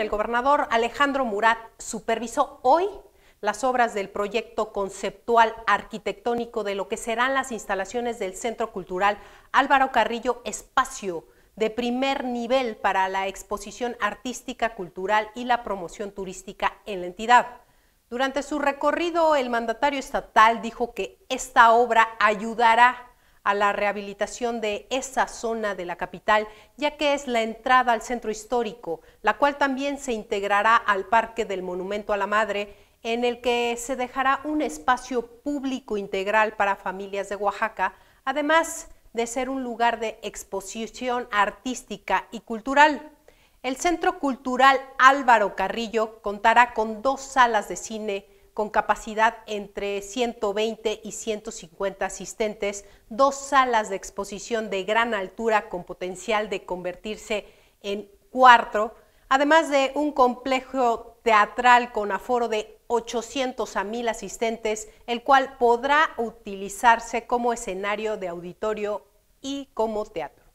El gobernador Alejandro Murat supervisó hoy las obras del proyecto conceptual arquitectónico de lo que serán las instalaciones del Centro Cultural Álvaro Carrillo Espacio de primer nivel para la exposición artística, cultural y la promoción turística en la entidad. Durante su recorrido, el mandatario estatal dijo que esta obra ayudará la rehabilitación de esa zona de la capital, ya que es la entrada al centro histórico, la cual también se integrará al Parque del Monumento a la Madre, en el que se dejará un espacio público integral para familias de Oaxaca, además de ser un lugar de exposición artística y cultural. El Centro Cultural Álvaro Carrillo contará con dos salas de cine, con capacidad entre 120 y 150 asistentes, dos salas de exposición de gran altura con potencial de convertirse en cuatro, además de un complejo teatral con aforo de 800 a 1000 asistentes, el cual podrá utilizarse como escenario de auditorio y como teatro.